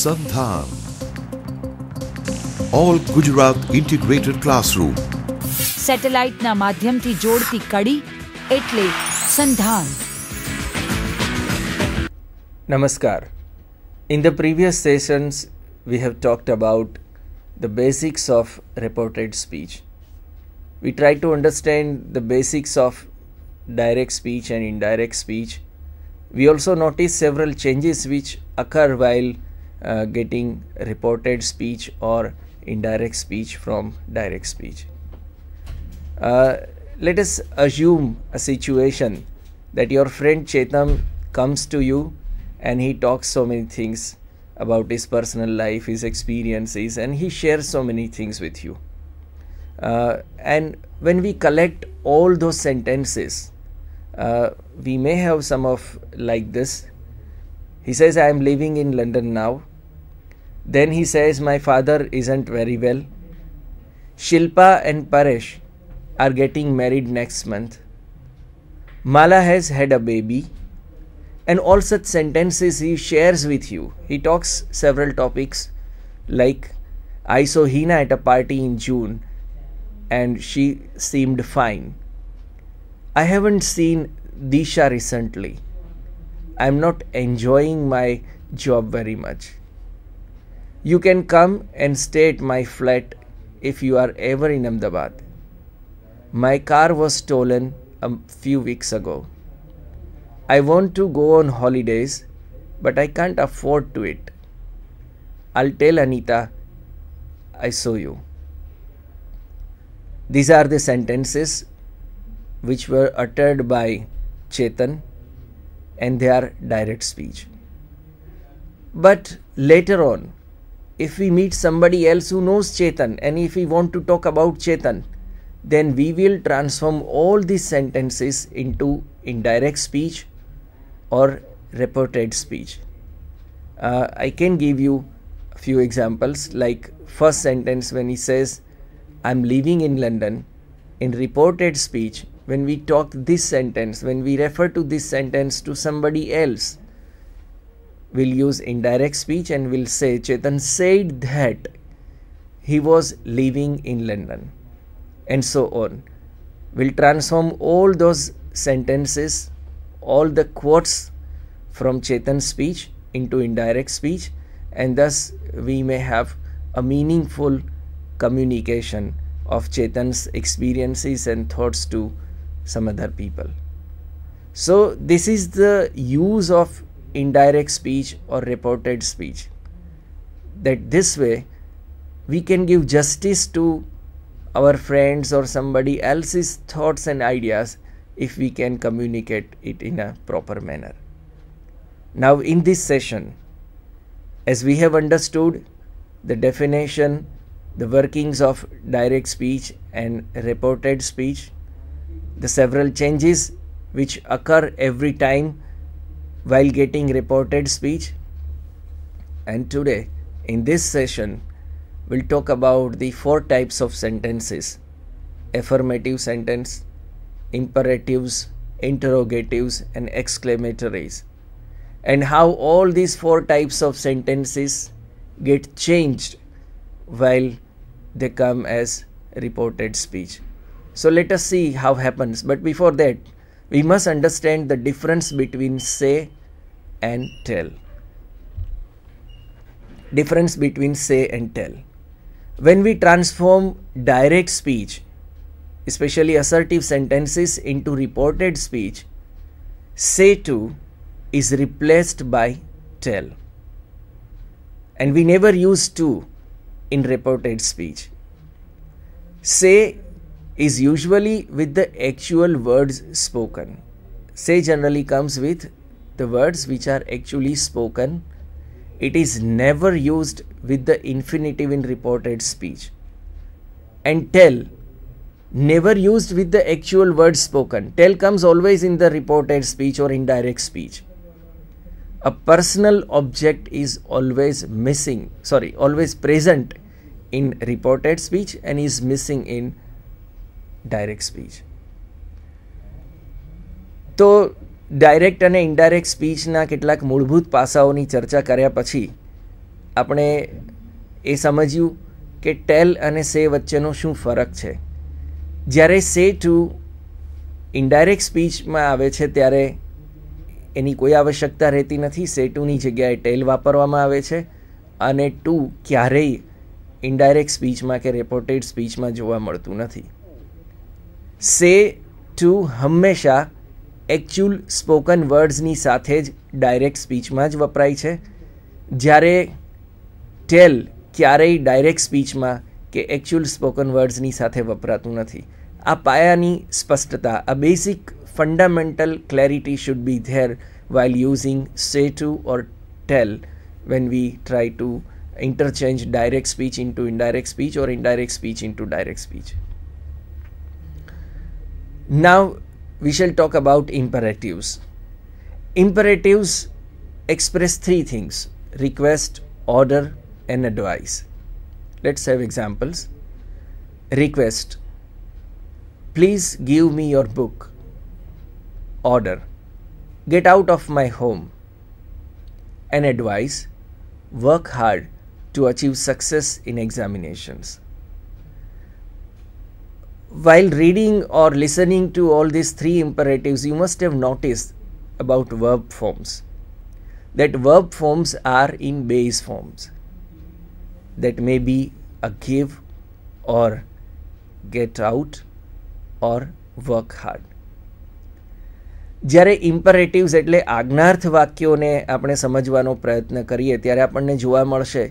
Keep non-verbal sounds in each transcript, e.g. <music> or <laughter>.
Sandhan. All Gujarat Integrated Classroom. સેટેલાઇટના માધ્યમથી જોડતી kadi, એટલે સંધાન Namaskar. In the previous sessions, we have talked about the basics of reported speech. We tried to understand the basics of direct speech and indirect speech. We also noticed several changes which occur while uh, getting reported speech or indirect speech from direct speech. Uh, let us assume a situation that your friend Chetam comes to you and he talks so many things about his personal life, his experiences, and he shares so many things with you. Uh, and when we collect all those sentences, uh, we may have some of like this he says, I am living in London now. Then he says, My father isn't very well. Shilpa and Paresh are getting married next month. Mala has had a baby. And all such sentences he shares with you. He talks several topics like I saw Hina at a party in June and she seemed fine. I haven't seen Disha recently. I'm not enjoying my job very much. You can come and stay at my flat if you are ever in Ahmedabad. My car was stolen a few weeks ago. I want to go on holidays, but I can't afford to it. I'll tell Anita I saw you. These are the sentences which were uttered by Chetan and their direct speech. But later on, if we meet somebody else who knows Chetan and if we want to talk about Chetan, then we will transform all these sentences into indirect speech or reported speech. Uh, I can give you a few examples like first sentence when he says, I'm living in London. In reported speech, when we talk this sentence, when we refer to this sentence to somebody else, we'll use indirect speech and we'll say Chetan said that he was living in London and so on. We'll transform all those sentences, all the quotes from Chetan's speech into indirect speech and thus we may have a meaningful communication of Chetan's experiences and thoughts to some other people so this is the use of indirect speech or reported speech that this way we can give justice to our friends or somebody else's thoughts and ideas if we can communicate it in a proper manner now in this session as we have understood the definition the workings of direct speech and reported speech the several changes which occur every time while getting reported speech. And today, in this session, we'll talk about the four types of sentences affirmative sentence, imperatives, interrogatives, and exclamatories, and how all these four types of sentences get changed while they come as reported speech. So let us see how happens. But before that, we must understand the difference between say and tell. Difference between say and tell. When we transform direct speech, especially assertive sentences, into reported speech, say to is replaced by tell. And we never use to in reported speech. Say is usually with the actual words spoken. Say generally comes with the words which are actually spoken. It is never used with the infinitive in reported speech. And tell, never used with the actual words spoken. Tell comes always in the reported speech or indirect speech. A personal object is always missing, sorry, always present in reported speech and is missing in direct speech તો direct અને indirect સ્પીચના કેટલાક મૂળભૂત પાસાઓની ચર્ચા કર્યા પછી આપણે એ સમજ્યું કે ટેલ અને સે વચ્ચેનો શું ફરક છે જ્યારે સે ટુ ઇનડાયરેક્ટ સ્પીચમાં આવે છે ત્યારે એની કોઈ આવશ્યકતા રહેતી નથી સે ટુની જગ્યાએ ટેલ વાપરવામાં આવે છે અને ટુ ક્યારેય ઇનડાયરેક્ટ સ્પીચમાં કે રેપોર્ટેડ સ્પીચમાં જોવા મળતું નથી સે ટુ હંમેશા એકચ્યુઅલ સ્પોકન વર્ડ્સની સાથે જ ડાયરેક્ટ સ્પીચમાં જ વપરાય છે જ્યારે ટેલ ક્યારેય ડાયરેક્ટ સ્પીચમાં કે એકચ્યુઅલ સ્પોકન વર્ડ્સની સાથે વપરાતું નથી આ પાયાની સ્પષ્ટતા આ basic fundamental clarity should be there while using say to or tell when we try to interchange direct speech into speech or or speech into direct speech Now we shall talk about imperatives. Imperatives express three things request, order, and advice. Let's have examples. Request Please give me your book. Order Get out of my home. And advice Work hard to achieve success in examinations. while reading or listening to all these three imperatives, you must have noticed about verb forms that verb forms are in base forms that may be a give or get out or work hard જ્યારે imperatives એટલે આજ્ઞાર્થ વાક્યોને આપણે સમજવાનો પ્રયત્ન કરીએ ત્યારે આપણને જોવા મળશે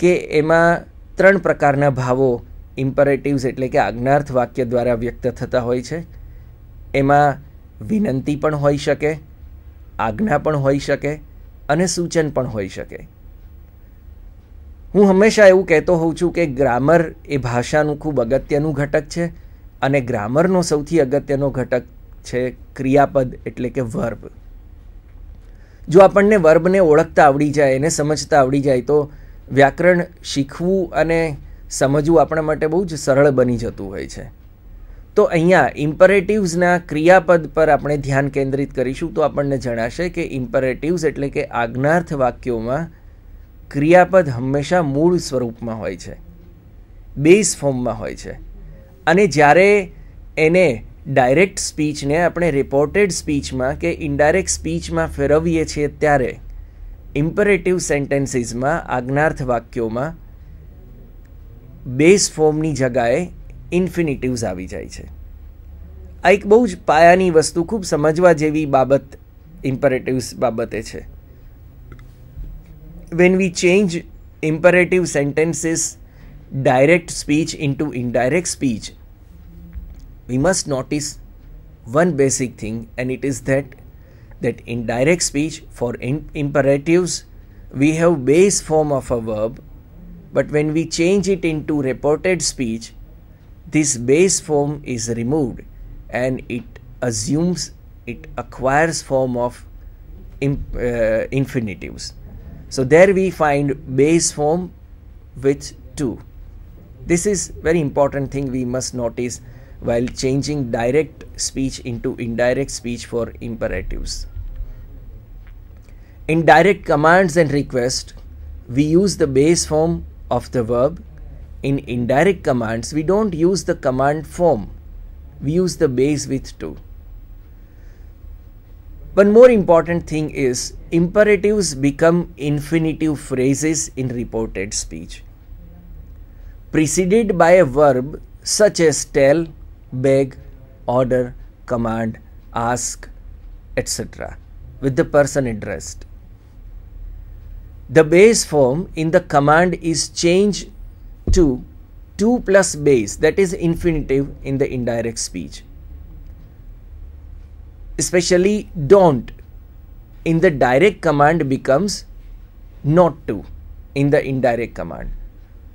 કે એમાં ત્રણ પ્રકારના ભાવો ઇમ્પરેટિવ્સ એટલે કે આજ્ઞાર્થ વાક્ય દ્વારા વ્યક્ત થતા હોય છે એમાં વિનંતી પણ હોઈ શકે આજ્ઞા પણ હોઈ શકે અને સૂચન પણ હોઈ શકે હું હંમેશા એવું કહેતો હોઉં છું કે ગ્રામર એ ભાષાનું ખૂબ અગત્યનું ઘટક છે અને ગ્રામરનો સૌથી અગત્યનો ઘટક છે ક્રિયાપદ એટલે કે વર્બ જો આપણને વર્બને ઓળખતા આવડી જાય એને સમજતા આવડી જાય તો વ્યાકરણ શીખવું અને સમજવું આપણા માટે બહુ જ સરળ બની જતું હોય છે તો અહીંયા ઇમ્પરેટિવ્સના ક્રિયાપદ પર આપણે ધ્યાન કેન્દ્રિત કરીશું તો આપણને જણાશે કે ઇમ્પરેટિવ્સ એટલે કે આજ્ઞાર્થ વાક્યોમાં ક્રિયાપદ હંમેશા મૂળ સ્વરૂપમાં હોય છે બેઝ ફોર્મમાં હોય છે અને જ્યારે એને ડાયરેક્ટ સ્પીચને આપણે રિપોર્ટેડ સ્પીચમાં કે ઇન્ડાયરેક્ટ સ્પીચમાં ફેરવીએ છીએ ત્યારે ઇમ્પરેટિવ સેન્ટેન્સીસમાં આજ્ઞાર્થ વાક્યોમાં બેઝ ફોર્મની જગાએ ઇન્ફિનિટિવ્સ આવી જાય છે આ એક બહુ જ પાયાની વસ્તુ ખૂબ સમજવા જેવી બાબત ઇમ્પરેટિવ્સ બાબતે છે when we change imperative sentences direct speech into indirect speech we must notice one basic thing and it is that that in direct speech for in imperatives we have base form of a verb But when we change it into reported speech, this base form is removed and it assumes, it acquires form of imp, uh, infinitives. So there we find base form with 2. This is very important thing we must notice while changing direct speech into indirect speech for imperatives. In direct commands and requests, we use the base form of the verb. In indirect commands, we don't use the command form, we use the base with to. One more important thing is imperatives become infinitive phrases in reported speech. Preceded by a verb such as tell, beg, order, command, ask, etc., with the person addressed the base form in the command is changed to 2 plus base that is infinitive in the indirect speech especially don't in the direct command becomes not to in the indirect command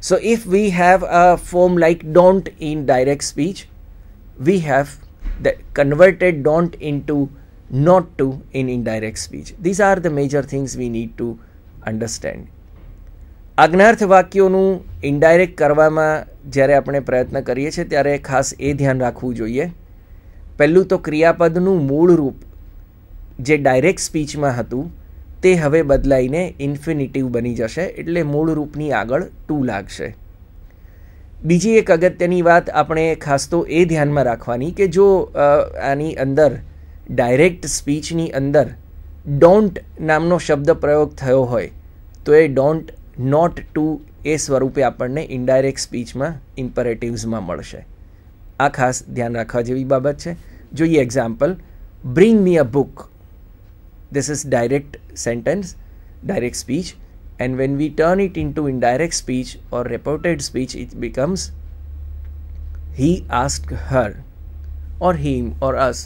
so if we have a form like don't in direct speech we have the converted don't into not to in indirect speech these are the major things we need to understand આજ્ઞાર્થ વાક્યોનું indirect કરવામાં જ્યારે આપણે પ્રયત્ન કરીએ છીએ ત્યારે ખાસ એ ધ્યાન રાખવું જોઈએ પહેલું તો ક્રિયાપદનું મૂળ રૂપ જે ડાયરેક્ટ સ્પીચમાં હતું તે હવે બદલાઈને ઇન્ફિનિટિવ બની જશે એટલે મૂળ રૂપની આગળ ટુ લાગશે બીજી એક અગત્યની વાત આપણે ખાસ તો એ ધ્યાનમાં રાખવાની કે જો આની અંદર ડાયરેક્ટ સ્પીચની અંદર ડોન્ટ નામનો શબ્દ પ્રયોગ થયો હોય તો એ ડોન્ટ નોટ ટુ એ સ્વરૂપે આપણને ઇન્ડાયરેક્ટ સ્પીચમાં ઇમ્પરેટિવ્સમાં મળશે આ ખાસ ધ્યાન રાખવા જેવી બાબત છે જોઈએ example bring me a book this is direct sentence direct speech and when we turn it into indirect speech or reported speech it becomes he asked her or him or us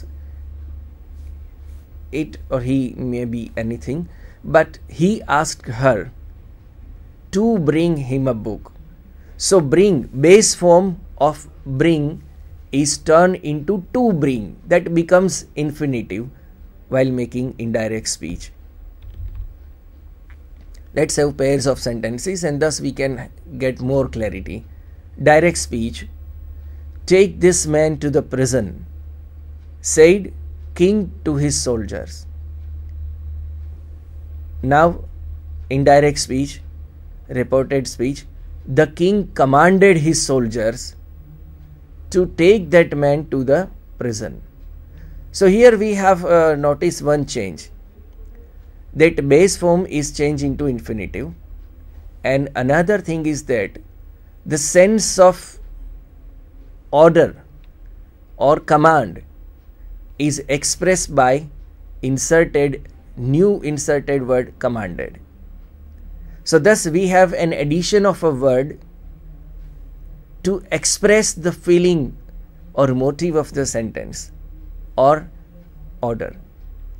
it or he may be anything But he asked her to bring him a book. So bring, base form of bring is turned into to bring. That becomes infinitive while making indirect speech. Let's have pairs of sentences and thus we can get more clarity. Direct speech Take this man to the prison, said King to his soldiers. Now, indirect speech, reported speech, the king commanded his soldiers to take that man to the prison. So, here we have uh, noticed one change that base form is changed into infinitive, and another thing is that the sense of order or command is expressed by inserted new inserted word commanded. So thus we have an addition of a word to express the feeling or motive of the sentence or order.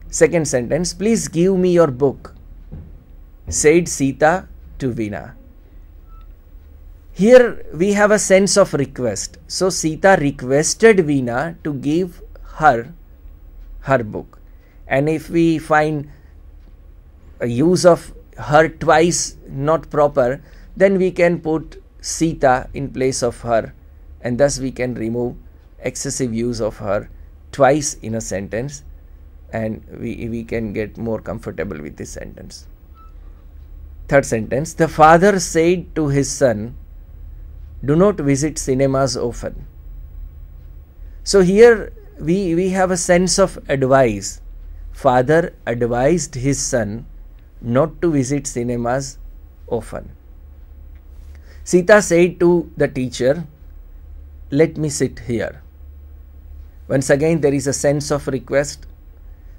Second sentence, please give me your book, said Sita to Vina. Here we have a sense of request. So Sita requested Vina to give her her book and if we find a use of her twice not proper, then we can put Sita in place of her and thus we can remove excessive use of her twice in a sentence and we, we can get more comfortable with this sentence. Third sentence, the father said to his son, do not visit cinemas often. So here we, we have a sense of advice father advised his son not to visit cinemas often. Sita said to the teacher, Let me sit here. Once again, there is a sense of request.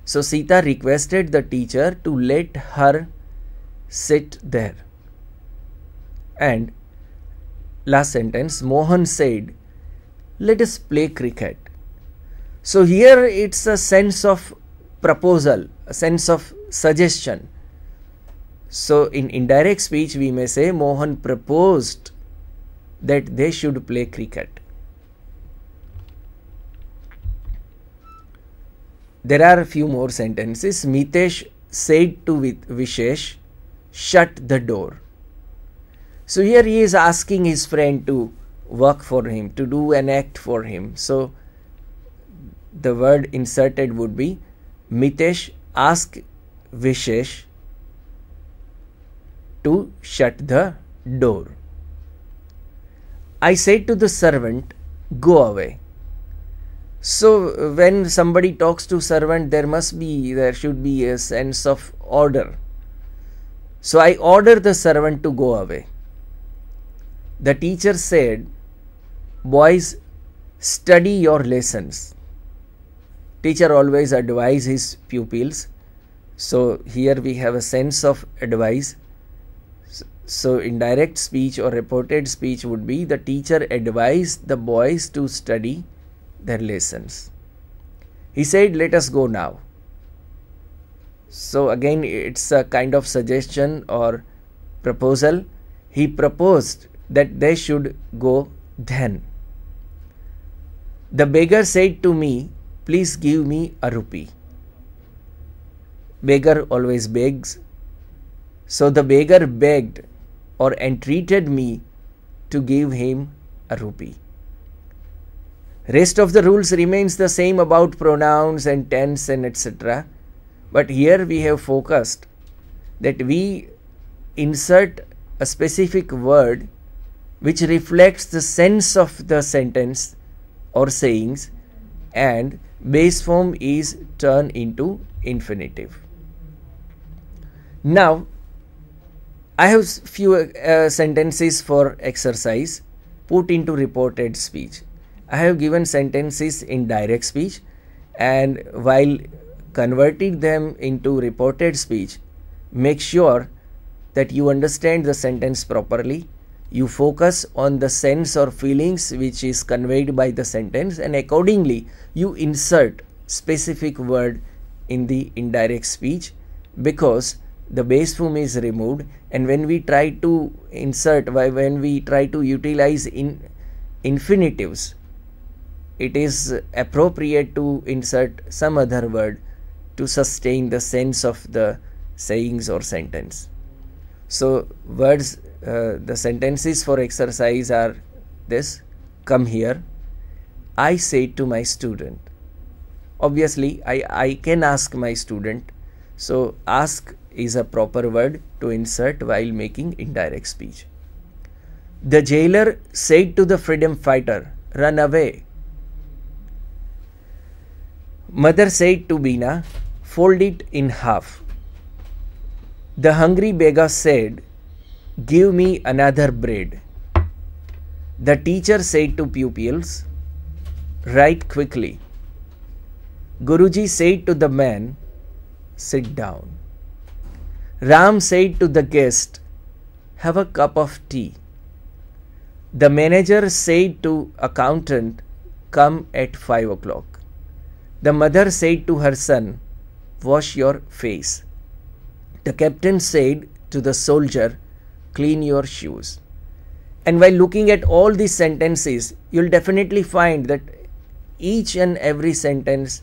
So, Sita requested the teacher to let her sit there. And last sentence, Mohan said, Let us play cricket. So, here it's a sense of proposal, a sense of suggestion. So, in indirect speech, we may say Mohan proposed that they should play cricket. There are a few more sentences. Mitesh said to Vishesh, shut the door. So, here he is asking his friend to work for him, to do an act for him. So, the word inserted would be Mitesh asked Vishesh to shut the door. I said to the servant, Go away. So when somebody talks to servant, there must be there should be a sense of order. So I order the servant to go away. The teacher said, Boys, study your lessons. Teacher always advise his pupils. So here we have a sense of advice. So indirect speech or reported speech would be the teacher advised the boys to study their lessons. He said, let us go now. So again, it's a kind of suggestion or proposal. He proposed that they should go then. The beggar said to me, please give me a rupee. Beggar always begs. So the beggar begged or entreated me to give him a rupee. Rest of the rules remains the same about pronouns and tense and etc. But here we have focused that we insert a specific word which reflects the sense of the sentence or sayings and base form is turned into infinitive. Now, I have few uh, sentences for exercise put into reported speech. I have given sentences in direct speech and while converting them into reported speech, make sure that you understand the sentence properly you focus on the sense or feelings which is conveyed by the sentence and accordingly you insert specific word in the indirect speech because the base form is removed and when we try to insert when we try to utilize in infinitives it is appropriate to insert some other word to sustain the sense of the sayings or sentence so words uh, the sentences for exercise are this come here i say to my student obviously i i can ask my student so ask is a proper word to insert while making indirect speech the jailer said to the freedom fighter run away mother said to Bina, fold it in half. The hungry beggar said, Give me another bread. The teacher said to pupils, Write quickly. Guruji said to the man, Sit down. Ram said to the guest, Have a cup of tea. The manager said to accountant, Come at 5 o'clock. The mother said to her son, Wash your face. The captain said to the soldier, clean your shoes. And while looking at all these sentences, you'll definitely find that each and every sentence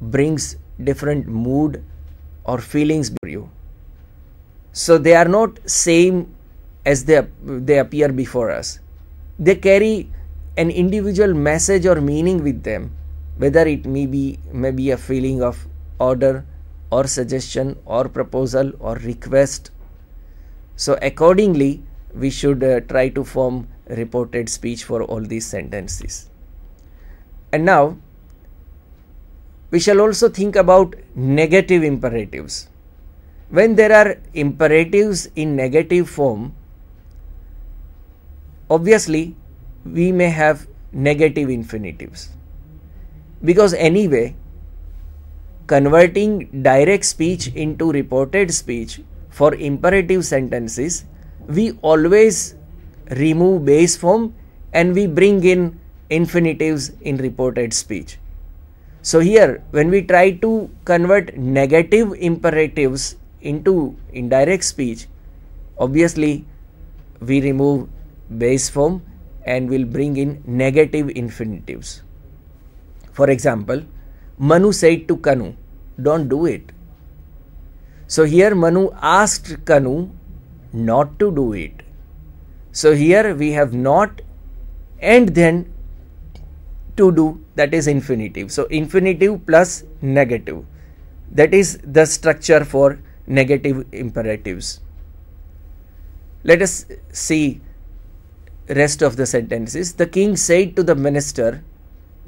brings different mood or feelings for you. So they are not same as they, they appear before us. They carry an individual message or meaning with them, whether it may be, may be a feeling of order or suggestion or proposal or request so accordingly, we should uh, try to form reported speech for all these sentences. And now, we shall also think about negative imperatives. When there are imperatives in negative form, obviously we may have negative infinitives. Because anyway, converting direct speech into reported speech for imperative sentences, we always remove base form and we bring in infinitives in reported speech. So here when we try to convert negative imperatives into indirect speech, obviously we remove base form and will bring in negative infinitives. For example, Manu said to Kanu, don't do it. So here Manu asked Kanu not to do it. So here we have not and then to do that is infinitive. So infinitive plus negative. That is the structure for negative imperatives. Let us see rest of the sentences. The king said to the minister,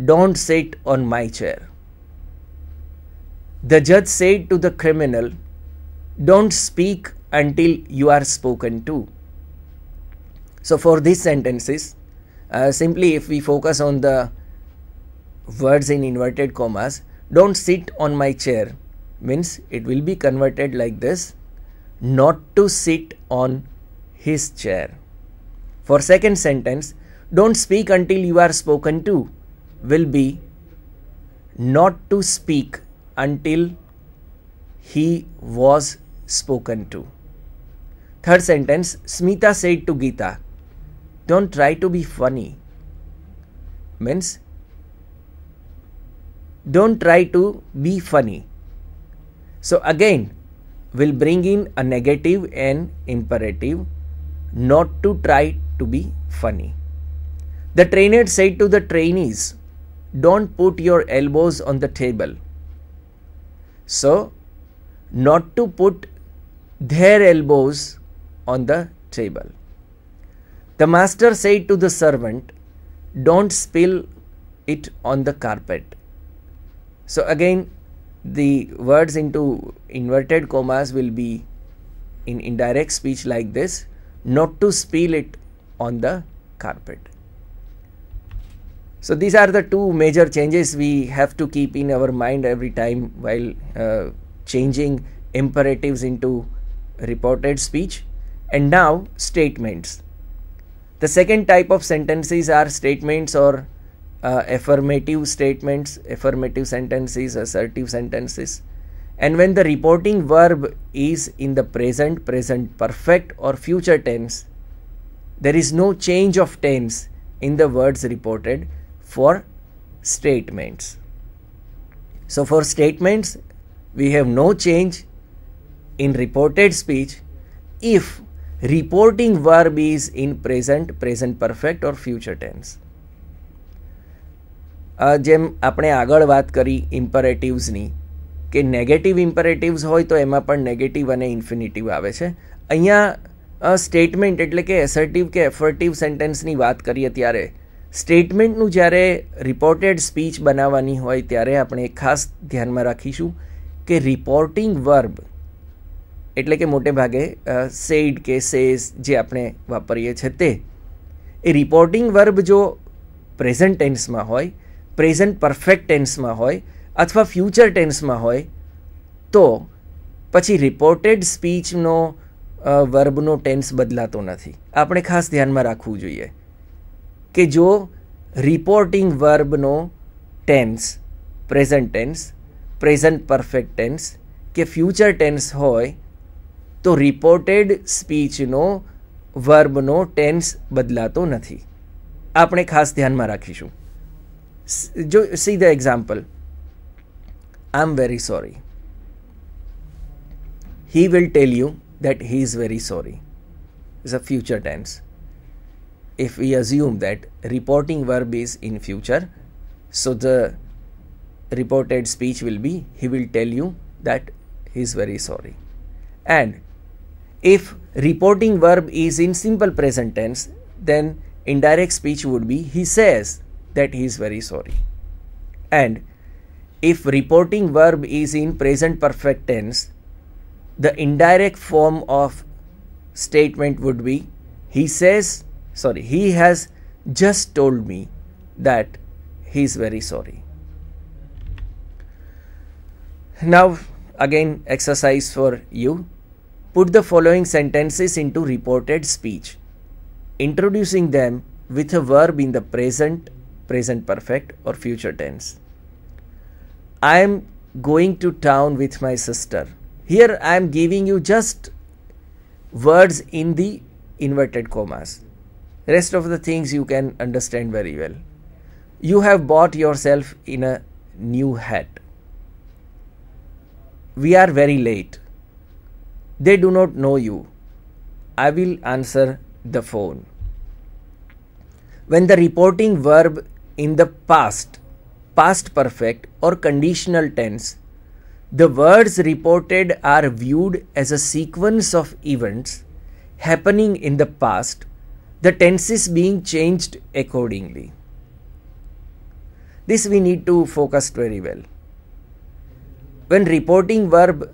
don't sit on my chair. The judge said to the criminal, don't speak until you are spoken to. So, for these sentences, uh, simply if we focus on the words in inverted commas, don't sit on my chair means it will be converted like this not to sit on his chair. For second sentence, don't speak until you are spoken to will be not to speak until he was spoken to. Third sentence Smita said to Gita, Don't try to be funny. Means, don't try to be funny. So, again, will bring in a negative and imperative not to try to be funny. The trainer said to the trainees, Don't put your elbows on the table. So, not to put their elbows on the table. The master said to the servant, Don't spill it on the carpet. So, again, the words into inverted commas will be in indirect speech like this not to spill it on the carpet. So, these are the two major changes we have to keep in our mind every time while uh, changing imperatives into reported speech, and now statements. The second type of sentences are statements or uh, affirmative statements, affirmative sentences, assertive sentences. And when the reporting verb is in the present, present perfect, or future tense, there is no change of tense in the words reported for statements. So, for statements, we have no change in reported speech if reporting verb is in present present perfect or future tense જેમ આપણે આગળ વાત કરી ઇમ્પરેટિવ્સની કે negative ઇમ્પરેટિવ્સ હોય તો એમાં પણ નેગેટિવ અને ઇન્ફિનિટિવ આવે છે અહીંયા સ્ટેટમેન્ટ એટલે કે એસર્ટિવ કે એફર્ટિવ સેન્ટેન્સની વાત કરીએ ત્યારે સ્ટેટમેન્ટનું જ્યારે રિપોર્ટેડ સ્પીચ બનાવવાની હોય ત્યારે આપણે ખાસ ધ્યાનમાં રાખીશું કે રિપોર્ટિંગ વર્બ એટલે કે મોટે ભાગે સેડ કે સેઝ જે આપણે વાપરીએ છીએ તે એ રિપોર્ટિંગ વર્બ જો પ્રેઝન્ટ ટેન્સમાં હોય પ્રેઝન્ટ પરફેક્ટ ટેન્સમાં હોય અથવા ફ્યુચર ટેન્સમાં હોય તો પછી રિપોર્ટેડ સ્પીચનો વર્બનો ટેન્સ બદલાતો નથી આપણે ખાસ ધ્યાનમાં રાખવું જોઈએ કે જો રિપોર્ટિંગ વર્બનો tense present tense present perfect tense કે ફ્યુચર ટેન્સ હોય तो रिपोर्टेड स्पीचनो वर्बनो टेन्स बदला तो नहीं आपने खास ध्यान में रखीशू जो सीधे example I am very sorry he will tell you that he is very sorry is a future tense if we assume that reporting verb is in future so the reported speech will be he will tell you that he is very sorry and If reporting verb is in simple present tense, then indirect speech would be he says that he is very sorry. And if reporting verb is in present perfect tense, the indirect form of statement would be he says, sorry, he has just told me that he is very sorry. Now, again, exercise for you. Put the following sentences into reported speech, introducing them with a verb in the present, present perfect, or future tense. I am going to town with my sister. Here I am giving you just words in the inverted commas. Rest of the things you can understand very well. You have bought yourself in a new hat. We are very late. They do not know you. I will answer the phone. When the reporting verb in the past, past perfect or conditional tense, the words reported are viewed as a sequence of events happening in the past, the tenses being changed accordingly. This we need to focus very well. When reporting verb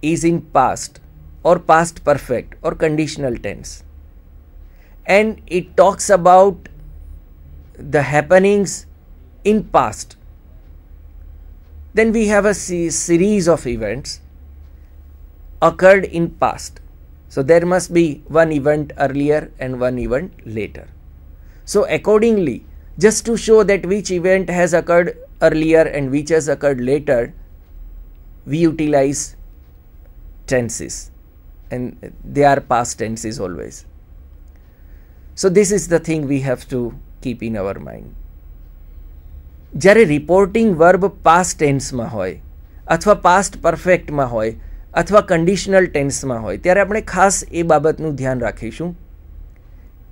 is in past, or past perfect or conditional tense. And it talks about the happenings in past. Then we have a series of events occurred in past. So there must be one event earlier and one event later. So accordingly, just to show that which event has occurred earlier and which has occurred later, we utilize tenses. and they are past tenses always. So this is the thing we have to keep in our mind. જ્યારે reporting verb past ટેન્સમાં હોય અથવા past પરફેક્ટમાં હોય અથવા conditional ટેન્સમાં હોય ત્યારે આપણે ખાસ એ બાબતનું ધ્યાન રાખીશું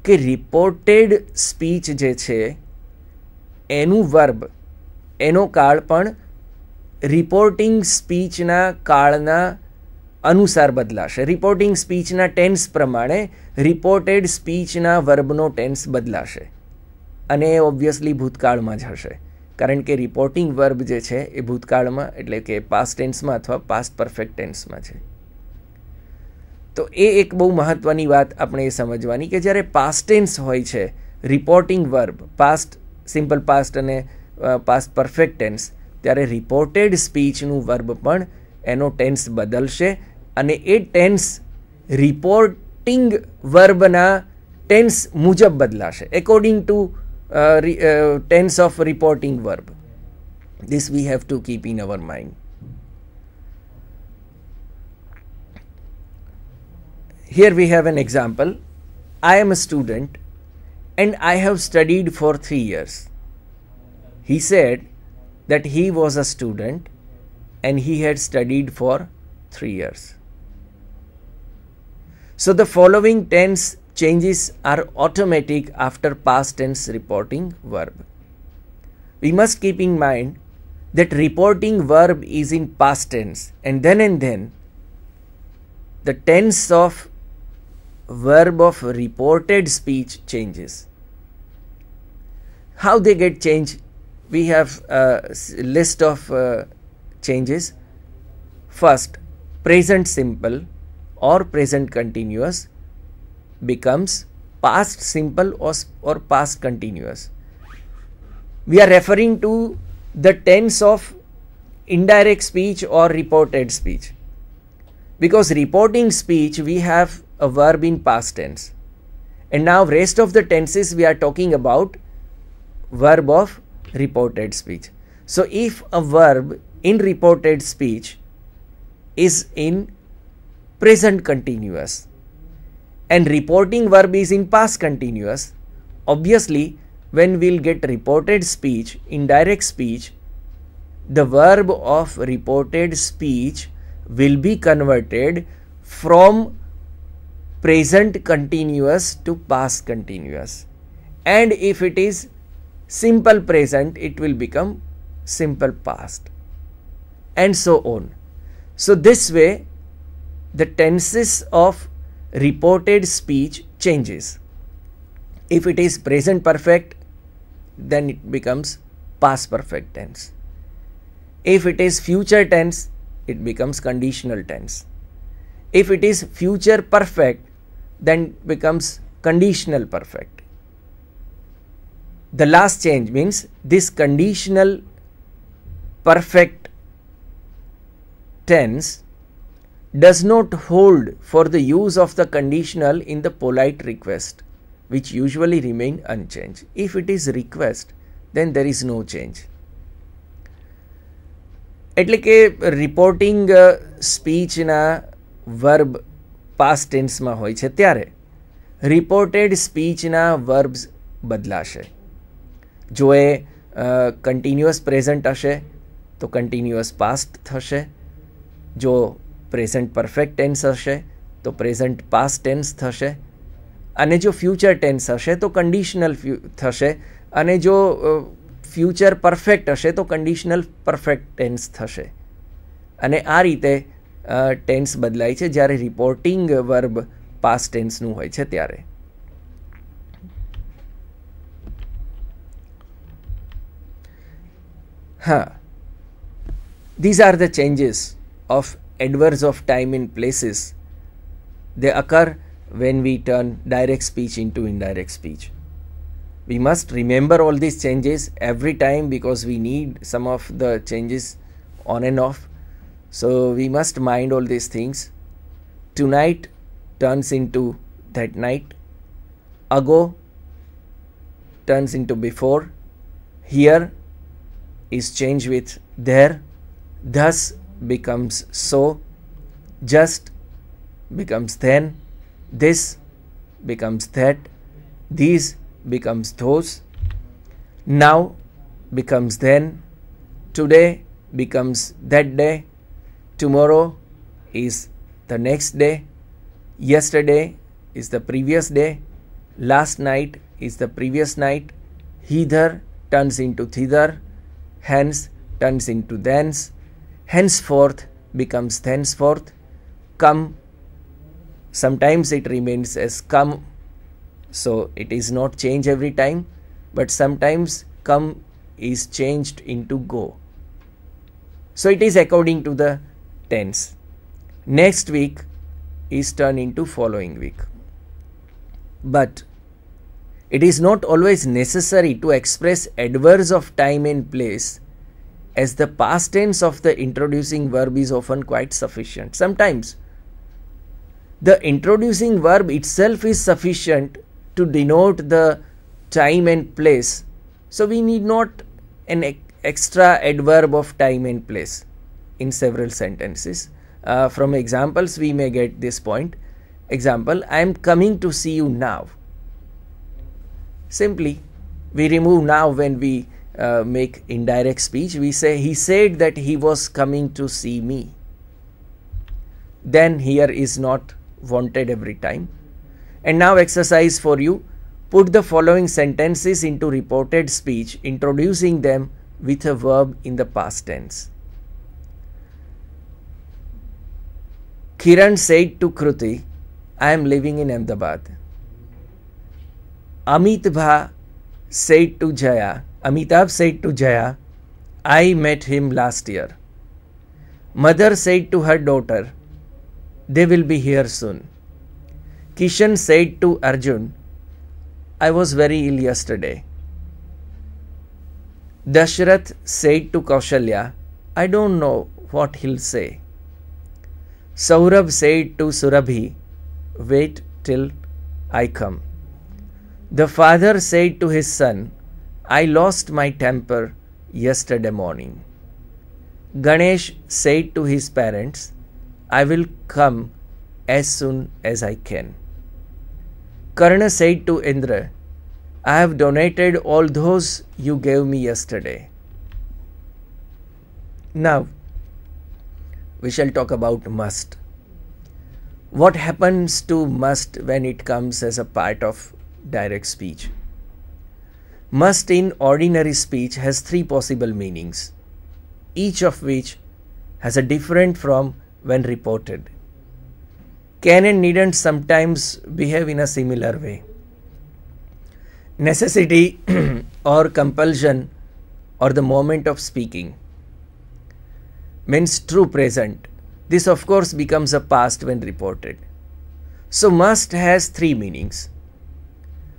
કે રિપોર્ટેડ સ્પીચ જે છે એનું વર્બ એનો કાળ પણ રિપોર્ટિંગ સ્પીચના કાળના અનુસાર બદલાશે રિપોર્ટિંગ સ્પીચના ટેન્સ પ્રમાણે રિપોર્ટેડ સ્પીચના વર્બનો ટેન્સ બદલાશે અને એ ઓબ્વિયસલી ભૂતકાળમાં જ હશે કારણ કે રિપોર્ટિંગ વર્બ જે છે એ ભૂતકાળમાં એટલે કે પાસ્ટ ટેન્સમાં અથવા પાસ્ટ પરફેક્ટ ટેન્સમાં છે તો એ એક બહુ મહત્ત્વની વાત આપણે એ સમજવાની કે જ્યારે પાસ્ટ ટેન્સ હોય છે reporting verb past simple past અને પાસ્ટ પરફેક્ટ ટેન્સ ત્યારે રિપોર્ટેડ સ્પીચનું વર્બ પણ એનો ટેન્સ બદલશે અને એ ટેન્સ રિપોર્ટિંગ વર્બના ટેન્સ મુજબ બદલાશે according to tense of reporting verb this we have to keep in our mind. Here we have an example. I am a student and I have studied for three years. He said that he was a student and he had studied for three years. So the following tense changes are automatic after past tense reporting verb. We must keep in mind that reporting verb is in past tense and then and then the tense of verb of reported speech changes. How they get changed? We have a list of uh, changes. First, present simple or present continuous becomes past simple or, or past continuous. We are referring to the tense of indirect speech or reported speech. Because reporting speech we have a verb in past tense. And now rest of the tenses we are talking about verb of reported speech. So if a verb in reported speech is in present continuous and reporting verb is in past continuous. Obviously, when we'll get reported speech, indirect speech, the verb of reported speech will be converted from present continuous to past continuous. And if it is simple present, it will become simple past and so on. So this way the tenses of reported speech changes. If it is present perfect, then it becomes past perfect tense. If it is future tense, it becomes conditional tense. If it is future perfect, then it becomes conditional perfect. The last change means this conditional perfect tense does not hold for the use of the conditional in the polite request which usually remain unchanged. If it is request then there is no change. એટલે કે reporting સ્પીચના verb past ટેન્સમાં હોય છે ત્યારે reported સ્પીચના verbs બદલાશે જો એ continuous present હશે તો કન્ટિન્યુઅસ પાસ્ટ થશે જો પ્રેઝન્ટ પરફેક્ટ ટેન્સ હશે તો પ્રેઝન્ટ પાસ્ટ ટેન્સ થશે અને જો ફ્યુચર ટેન્સ હશે તો કન્ડિશનલ થશે અને જો ફ્યુચર પરફેક્ટ હશે તો કન્ડિશનલ પરફેક્ટ ટેન્સ થશે અને આ રીતે ટેન્સ બદલાય છે જ્યારે રિપોર્ટિંગ વર્બ પાસ્ટ ટેન્સનું હોય છે ત્યારે હા these are the changes of adverbs of time in places, they occur when we turn direct speech into indirect speech. We must remember all these changes every time because we need some of the changes on and off. So we must mind all these things. Tonight turns into that night. Ago turns into before. Here is changed with there. Thus becomes so, just becomes then, this becomes that, these becomes those, now becomes then, today becomes that day, tomorrow is the next day, yesterday is the previous day, last night is the previous night, hither turns into thither, hence turns into thence, henceforth becomes thenceforth, come, sometimes it remains as come, so it is not changed every time, but sometimes come is changed into go. So it is according to the tense. Next week is turned into following week. But it is not always necessary to express adverbs of time and place as the past tense of the introducing verb is often quite sufficient. Sometimes the introducing verb itself is sufficient to denote the time and place. So we need not an e extra adverb of time and place in several sentences. Uh, from examples, we may get this point. Example, I am coming to see you now. Simply, we remove now when we uh, make indirect speech we say he said that he was coming to see me then here is not wanted every time and now exercise for you put the following sentences into reported speech introducing them with a verb in the past tense kiran said to kruti i am living in ahmedabad amit bha said to jaya Amitabh said to Jaya, I met him last year. Mother said to her daughter, They will be here soon. Kishan said to Arjun, I was very ill yesterday. Dashrath said to Kaushalya, I don't know what he'll say. Saurabh said to Surabhi, Wait till I come. The father said to his son, I lost my temper yesterday morning. Ganesh said to his parents, I will come as soon as I can. Karna said to Indra, I have donated all those you gave me yesterday. Now, we shall talk about must. What happens to must when it comes as a part of direct speech? must in ordinary speech has three possible meanings, each of which has a different from when reported. Can and needn't sometimes behave in a similar way. Necessity <clears throat> or compulsion or the moment of speaking means true present. This, of course, becomes a past when reported. So, must has three meanings.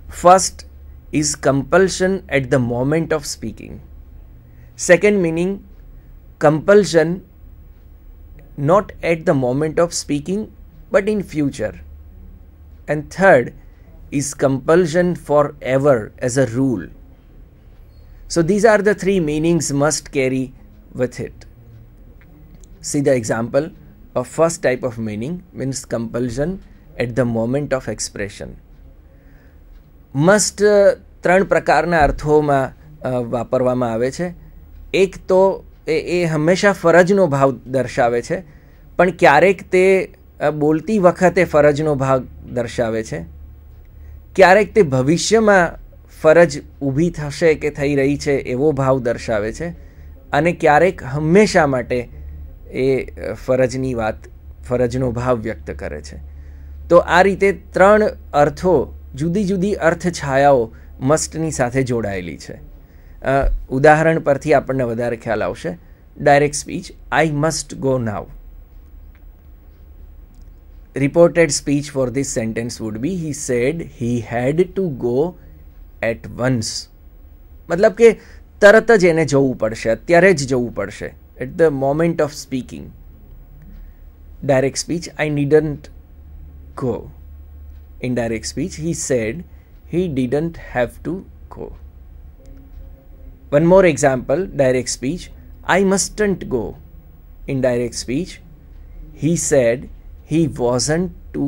First, is compulsion at the moment of speaking. Second meaning, compulsion not at the moment of speaking but in future. And third is compulsion forever as a rule. So these are the three meanings must carry with it. See the example of first type of meaning means compulsion at the moment of expression. Must ત્રણ પ્રકારના અર્થોમાં વાપરવામાં આવે છે એક તો એ એ હંમેશા ફરજનો ભાવ દર્શાવે છે પણ ક્યારેક તે બોલતી વખતે ફરજનો ભાગ દર્શાવે છે ક્યારેક તે ભવિષ્યમાં ફરજ ઊભી થશે કે થઈ રહી છે એવો ભાવ દર્શાવે છે અને ક્યારેક હંમેશા માટે એ ફરજની વાત ફરજનો ભાવ વ્યક્ત કરે છે તો આ રીતે ત્રણ અર્થો જુદી જુદી અર્થછાયાઓ મસ્ટની સાથે જોડાયેલી છે ઉદાહરણ પરથી આપણને વધારે ખ્યાલ આવશે direct speech I must go now reported speech for this sentence would be he said he had to go at once મતલબ કે તરત જ એને જવું પડશે અત્યારે જ જવું પડશે at the moment of speaking direct speech I needn't go indirect speech, he said he didn't have to go. One more example direct speech, I mustn't go. Indirect speech, he said he wasn't to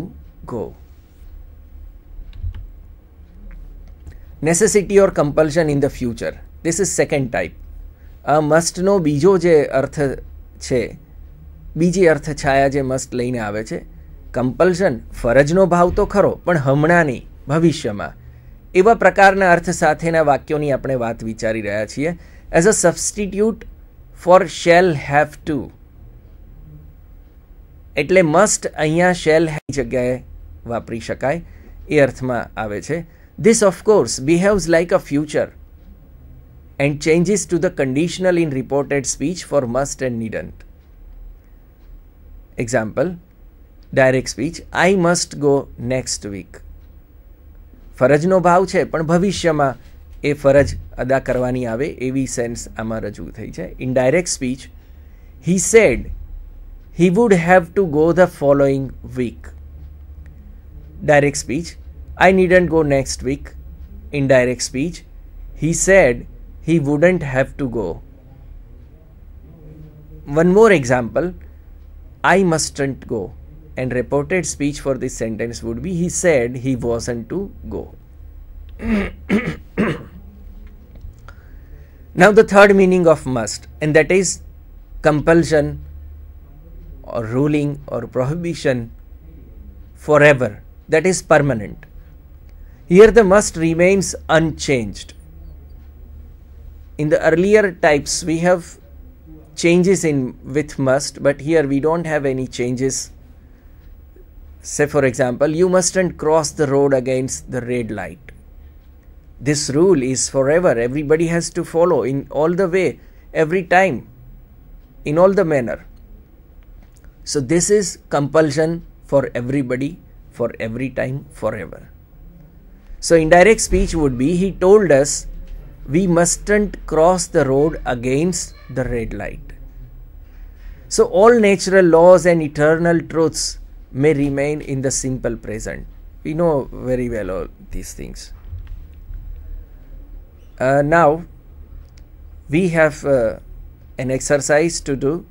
go. Necessity or compulsion in the future this is second type આ મસ્ટનો બીજો જે અર્થ છે બીજી અર્થ છાયા જે must લઈને આવે છે કમ્પલ્શન ફરજનો ભાવ તો ખરો પણ હમણાં નહીં ભવિષ્યમાં એવા પ્રકારના અર્થ સાથેના વાક્યોની આપણે વાત વિચારી રહ્યા છીએ as a substitute for shall have to એટલે મસ્ટ અહીંયા શેલ હેની જગ્યાએ વાપરી શકાય એ અર્થમાં આવે છે this of course behaves like a future and changes to the conditional in reported speech for must and needn't example direct speech I must go next week ફરજનો ભાવ છે પણ ભવિષ્યમાં એ ફરજ અદા કરવાની આવે એવી સેન્સ આમાં રજૂ થઈ છે indirect speech he said he would have to go the following week direct speech I needn't go next week indirect speech he said he wouldn't have to go. One more example I mustn't go and reported speech for this sentence would be he said he wasn't to go. <coughs> now, the third meaning of must, and that is compulsion or ruling or prohibition forever, that is permanent. Here, the must remains unchanged. In the earlier types, we have changes in with must, but here we don't have any changes Say, for example, you mustn't cross the road against the red light. This rule is forever. Everybody has to follow in all the way, every time, in all the manner. So, this is compulsion for everybody, for every time, forever. So, indirect speech would be He told us we mustn't cross the road against the red light. So, all natural laws and eternal truths may remain in the simple present. We know very well all these things. Uh, now, we have uh, an exercise to do.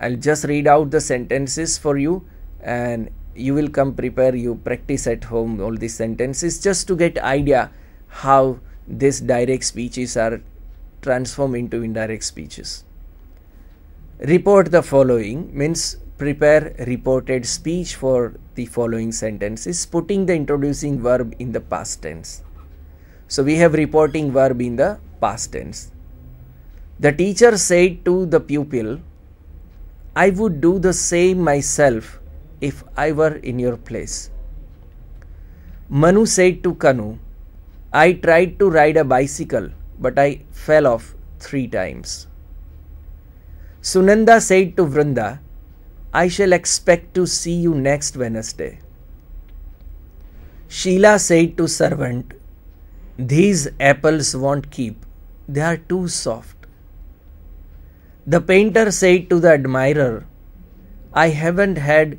I'll just read out the sentences for you and you will come prepare you practice at home all these sentences just to get idea how these direct speeches are transformed into indirect speeches report the following means prepare reported speech for the following sentence is putting the introducing verb in the past tense. So we have reporting verb in the past tense. The teacher said to the pupil, I would do the same myself if I were in your place. Manu said to Kanu, I tried to ride a bicycle but I fell off three times. Sunanda said to Vrinda, I shall expect to see you next Wednesday. Sheila said to servant, These apples won't keep, they are too soft. The painter said to the admirer, I haven't had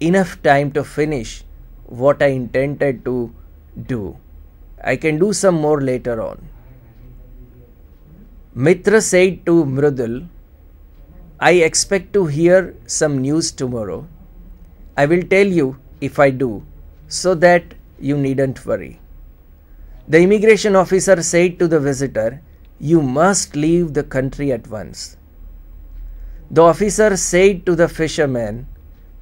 enough time to finish what I intended to do. I can do some more later on. Mitra said to Mrudul. I expect to hear some news tomorrow. I will tell you if I do, so that you needn't worry. The immigration officer said to the visitor, You must leave the country at once. The officer said to the fisherman,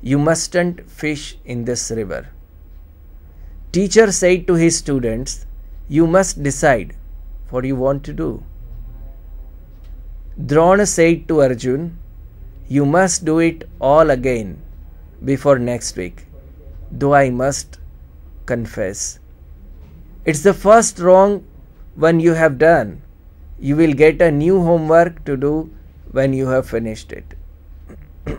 You mustn't fish in this river. Teacher said to his students, You must decide what you want to do. Drona said to Arjun, you must do it all again before next week, though I must confess. It's the first wrong one you have done. You will get a new homework to do when you have finished it. <clears throat>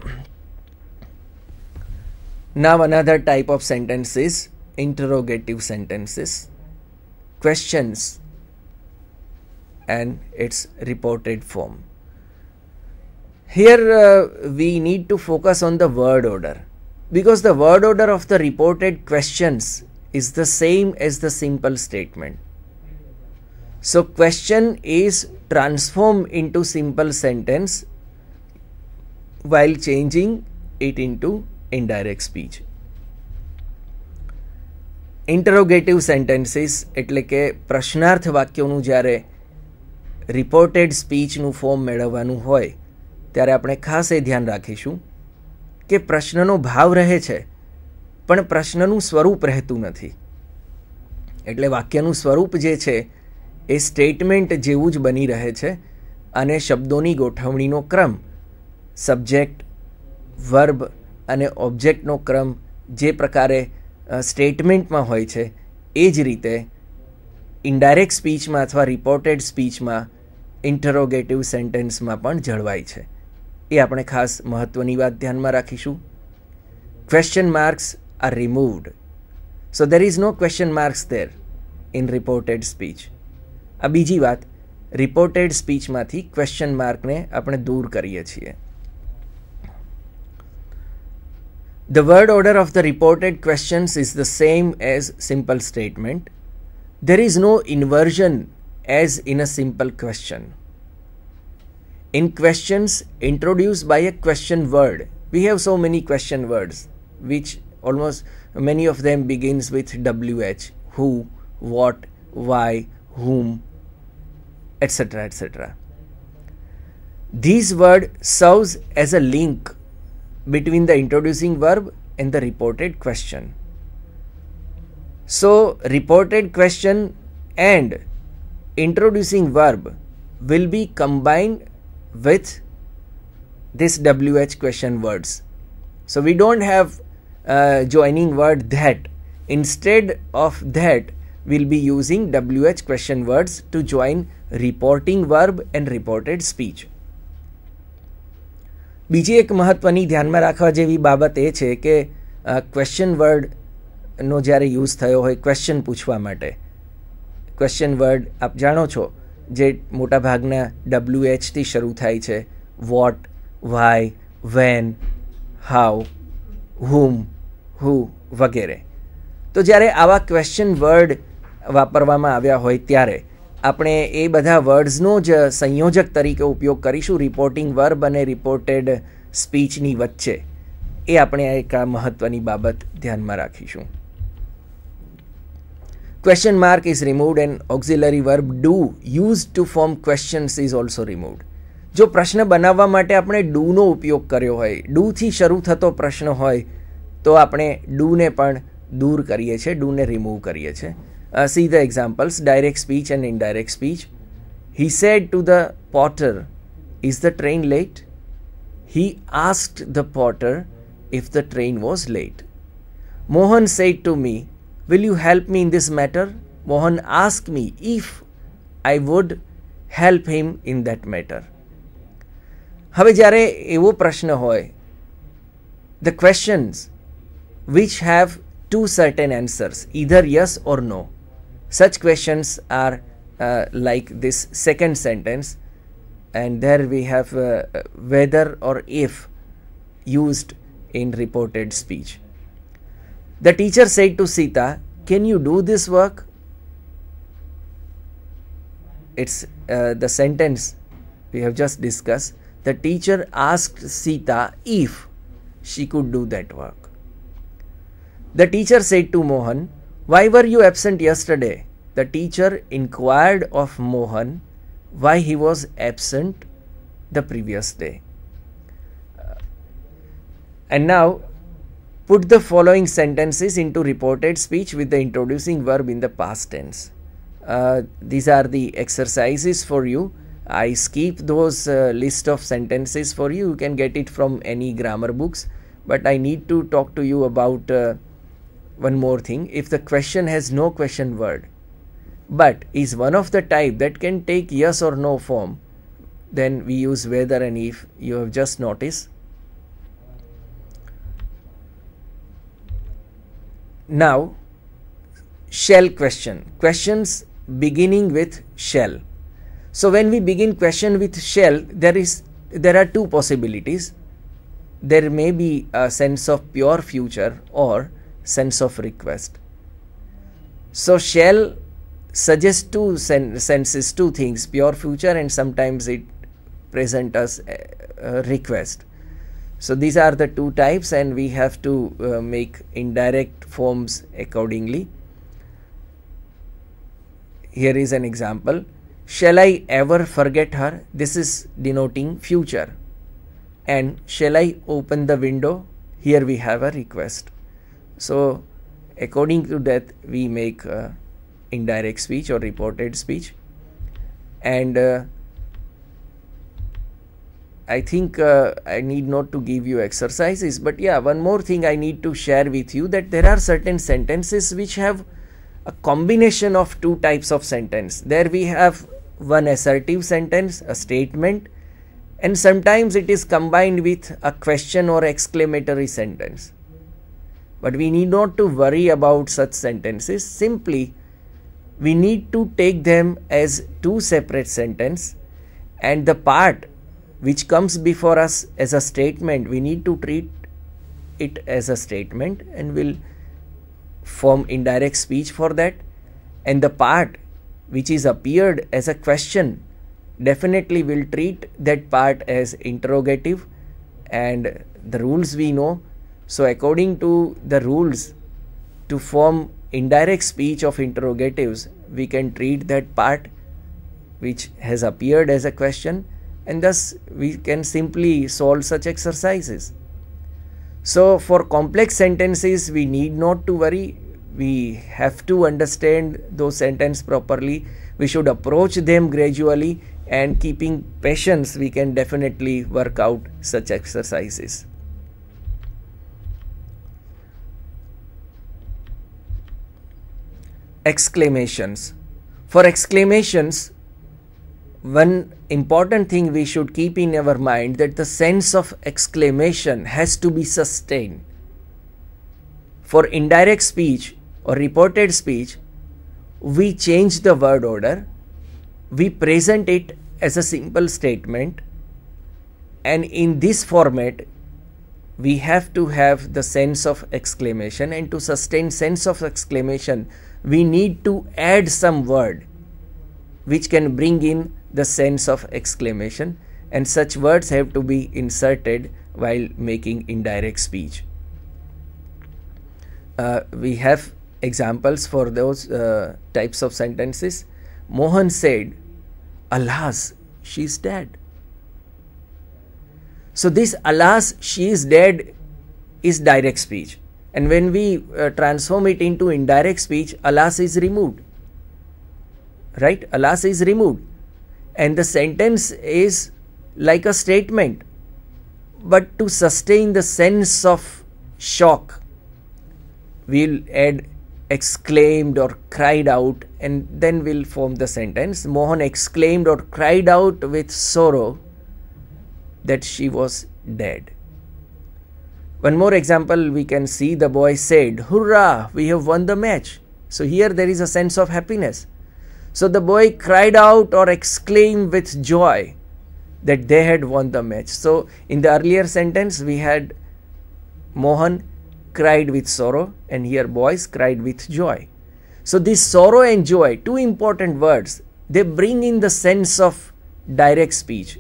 now, another type of sentence is interrogative sentences, questions, and its reported form. Here uh, we need to focus on the word order because the word order of the reported questions is the same as the simple statement. So question is transformed into simple sentence while changing it into indirect speech. Interrogative sentences એટલે કે પ્રશ્નાર્થ વાક્યોનું જ્યારે reported સ્પીચનું form મેળવવાનું ત્યારે આપણે ખાસ એ ધ્યાન રાખીશું કે પ્રશ્નનો ભાવ રહે છે પણ પ્રશ્નનું સ્વરૂપ રહેતું નથી એટલે વાક્યનું સ્વરૂપ જે છે એ સ્ટેટમેન્ટ જેવું જ બની રહે છે અને શબ્દોની ગોઠવણીનો ક્રમ સબ્જેક્ટ વર્બ અને ઓબ્જેક્ટનો ક્રમ જે પ્રકારે સ્ટેટમેન્ટમાં હોય છે એ જ રીતે ઇન્ડાયરેક્ટ સ્પીચમાં અથવા રિપોર્ટેડ સ્પીચમાં ઇન્ટરોગેટિવ સેન્ટેન્સમાં પણ જળવાય છે એ આપણે ખાસ મહત્ત્વની વાત ધ્યાનમાં રાખીશું question marks are removed so there is no question marks there in reported speech આ બીજી વાત રિપોર્ટેડ સ્પીચમાંથી ક્વેશ્ચન માર્કને આપણે દૂર કરીએ છીએ the word order of the reported questions is the same as simple statement there is no inversion as in a simple question in questions introduced by a question word we have so many question words which almost many of them begins with wh who what why whom etc etc these word serves as a link between the introducing verb and the reported question so reported question and introducing verb will be combined with this WH question words. So we don't have uh, joining word that. Instead of that, we'll be using WH question words to join reporting verb and reported speech. બીજી એક મહત્ત્વની ધ્યાનમાં રાખવા જેવી બાબત એ છે કે question વર્ડનો જ્યારે યુઝ થયો હોય ક્વેશ્ચન પૂછવા માટે ક્વેશ્ચન વર્ડ આપ જાણો છો જે મોટાભાગના ડબલ્યુ એચથી શરૂ થાય છે what why when how whom who વગેરે તો જ્યારે આવા ક્વેશ્ચન વર્ડ વાપરવામાં આવ્યા હોય ત્યારે આપણે એ બધા વર્ડ્સનો જ સંયોજક તરીકે ઉપયોગ કરીશું રિપોર્ટિંગ વર્બ અને રિપોર્ટેડ સ્પીચની વચ્ચે એ આપણે એક આ મહત્ત્વની બાબત ધ્યાનમાં રાખીશું Question mark is removed and auxiliary verb do used to form questions is also removed. જો પ્રશ્ન બનાવવા માટે આપણે ડૂનો ઉપયોગ કર્યો હોય ડૂથી શરૂ થતો પ્રશ્ન હોય તો આપણે ડૂને પણ દૂર કરીએ છીએ ડૂને રિમૂવ કરીએ છીએ see the examples direct speech and indirect speech he said to the porter is the train late he ask the porter if the train was late Mohan said to me Will you help me in this matter? Mohan asked me if I would help him in that matter હવે જ્યારે એવો પ્રશ્ન હોય the questions which have two certain answers either yes or no such questions are like this second sentence and there we have whether or if used in reported speech the teacher said to Sita, Can you do this work? It's uh, the sentence we have just discussed. The teacher asked Sita if she could do that work. The teacher said to Mohan, Why were you absent yesterday? The teacher inquired of Mohan why he was absent the previous day. Uh, and now Put the following sentences into reported speech with the introducing verb in the past tense. Uh, these are the exercises for you. I skip those uh, list of sentences for you. You can get it from any grammar books. But I need to talk to you about uh, one more thing. If the question has no question word, but is one of the type that can take yes or no form, then we use whether and if. You have just noticed Now, shell question. Questions beginning with shell. So when we begin question with shell, there is there are two possibilities. There may be a sense of pure future or sense of request. So shell suggests two sen senses, two things: pure future and sometimes it present us a, a request. So these are the two types, and we have to uh, make indirect forms accordingly. Here is an example. Shall I ever forget her? This is denoting future. And shall I open the window? Here we have a request. So according to that we make uh, indirect speech or reported speech and uh, I think uh, I need not to give you exercises, but yeah, one more thing I need to share with you that there are certain sentences which have a combination of two types of sentence. There we have one assertive sentence, a statement, and sometimes it is combined with a question or exclamatory sentence. But we need not to worry about such sentences. Simply, we need to take them as two separate sentences and the part which comes before us as a statement, we need to treat it as a statement and will form indirect speech for that. And the part which is appeared as a question definitely will treat that part as interrogative and the rules we know. So, according to the rules, to form indirect speech of interrogatives, we can treat that part which has appeared as a question and thus we can simply solve such exercises. So for complex sentences we need not to worry we have to understand those sentences properly we should approach them gradually and keeping patience we can definitely work out such exercises. Exclamations For exclamations one important thing we should keep in our mind that the sense of exclamation has to be sustained for indirect speech or reported speech we change the word order we present it as a simple statement and in this format we have to have the sense of exclamation and to sustain sense of exclamation we need to add some word which can bring in the sense of exclamation, and such words have to be inserted while making indirect speech. Uh, we have examples for those uh, types of sentences. Mohan said, Alas, she is dead. So, this alas, she is dead is direct speech. And when we uh, transform it into indirect speech, alas is removed. Right? Alas is removed and the sentence is like a statement but to sustain the sense of shock we'll add exclaimed or cried out and then we'll form the sentence mohan exclaimed or cried out with sorrow that she was dead one more example we can see the boy said hurrah we have won the match so here there is a sense of happiness so the boy cried out or exclaimed with joy that they had won the match. So in the earlier sentence, we had Mohan cried with sorrow, and here boys cried with joy. So this sorrow and joy, two important words, they bring in the sense of direct speech.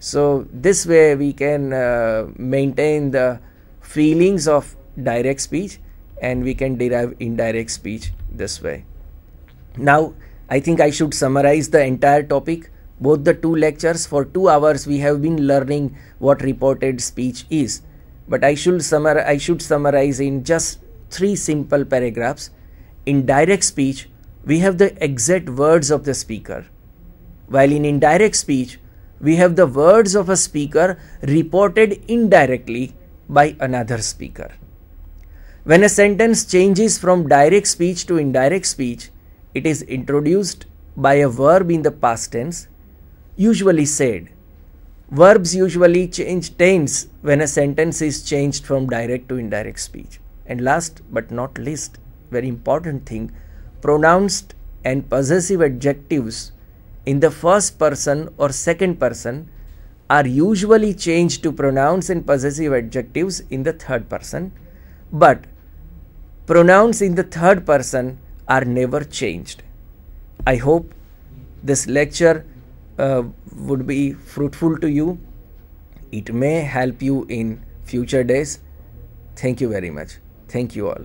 So this way we can uh, maintain the feelings of direct speech and we can derive indirect speech this way. Now I think I should summarize the entire topic. Both the two lectures for two hours we have been learning what reported speech is. But I should, summar- I should summarize in just three simple paragraphs. In direct speech, we have the exact words of the speaker. While in indirect speech, we have the words of a speaker reported indirectly by another speaker. When a sentence changes from direct speech to indirect speech, it is introduced by a verb in the past tense, usually said. Verbs usually change tense when a sentence is changed from direct to indirect speech. And last but not least, very important thing, pronounced and possessive adjectives in the first person or second person are usually changed to pronouns and possessive adjectives in the third person, but pronouns in the third person are never changed. I hope this lecture uh, would be fruitful to you. It may help you in future days. Thank you very much. Thank you all.